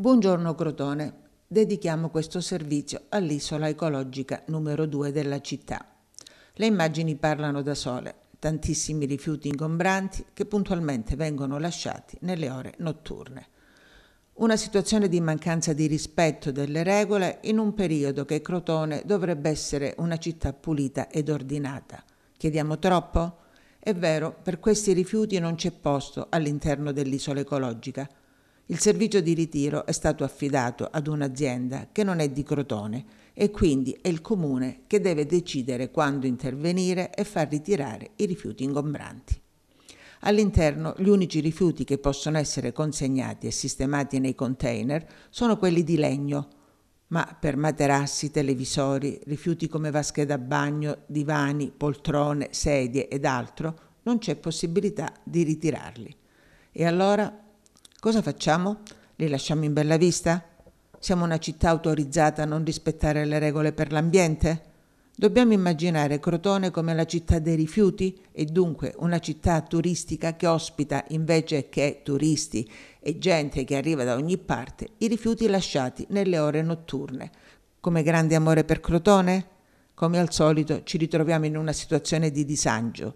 Buongiorno Crotone, dedichiamo questo servizio all'isola ecologica numero 2 della città. Le immagini parlano da sole, tantissimi rifiuti ingombranti che puntualmente vengono lasciati nelle ore notturne. Una situazione di mancanza di rispetto delle regole in un periodo che Crotone dovrebbe essere una città pulita ed ordinata. Chiediamo troppo? È vero, per questi rifiuti non c'è posto all'interno dell'isola ecologica, il servizio di ritiro è stato affidato ad un'azienda che non è di Crotone e quindi è il comune che deve decidere quando intervenire e far ritirare i rifiuti ingombranti. All'interno gli unici rifiuti che possono essere consegnati e sistemati nei container sono quelli di legno, ma per materassi, televisori, rifiuti come vasche da bagno, divani, poltrone, sedie ed altro non c'è possibilità di ritirarli. E allora Cosa facciamo? Li lasciamo in bella vista? Siamo una città autorizzata a non rispettare le regole per l'ambiente? Dobbiamo immaginare Crotone come la città dei rifiuti e dunque una città turistica che ospita invece che turisti e gente che arriva da ogni parte i rifiuti lasciati nelle ore notturne. Come grande amore per Crotone? Come al solito ci ritroviamo in una situazione di disagio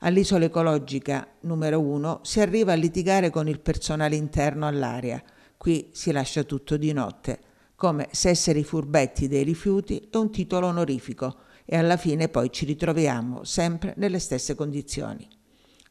All'isola ecologica numero 1 si arriva a litigare con il personale interno all'area. Qui si lascia tutto di notte, come se essere i furbetti dei rifiuti è un titolo onorifico e alla fine poi ci ritroviamo sempre nelle stesse condizioni.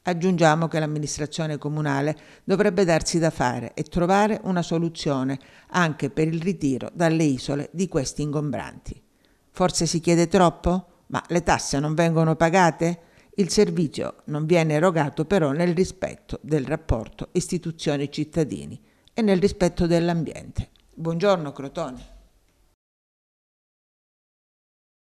Aggiungiamo che l'amministrazione comunale dovrebbe darsi da fare e trovare una soluzione anche per il ritiro dalle isole di questi ingombranti. Forse si chiede troppo? Ma le tasse non vengono pagate? Il servizio non viene erogato però nel rispetto del rapporto istituzioni-cittadini e nel rispetto dell'ambiente. Buongiorno Crotone.